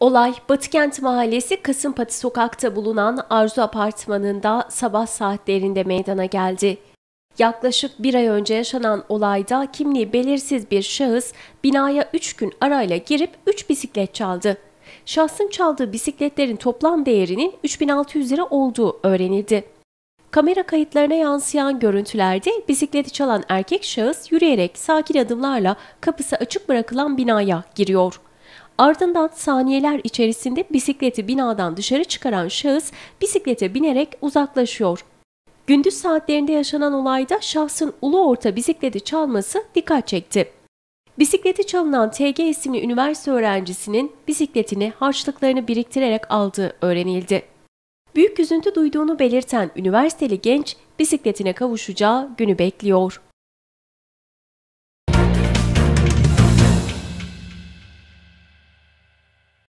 Olay Batıkent Mahallesi Kasımpatı sokakta bulunan Arzu Apartmanı'nda sabah saatlerinde meydana geldi. Yaklaşık bir ay önce yaşanan olayda kimliği belirsiz bir şahıs binaya 3 gün arayla girip 3 bisiklet çaldı. Şahsın çaldığı bisikletlerin toplam değerinin 3600 lira olduğu öğrenildi. Kamera kayıtlarına yansıyan görüntülerde bisikleti çalan erkek şahıs yürüyerek sakin adımlarla kapısı açık bırakılan binaya giriyor. Ardından saniyeler içerisinde bisikleti binadan dışarı çıkaran şahıs bisiklete binerek uzaklaşıyor. Gündüz saatlerinde yaşanan olayda şahsın ulu orta bisikleti çalması dikkat çekti. Bisikleti çalınan TG isimli üniversite öğrencisinin bisikletini harçlıklarını biriktirerek aldığı öğrenildi. Büyük üzüntü duyduğunu belirten üniversiteli genç bisikletine kavuşacağı günü bekliyor.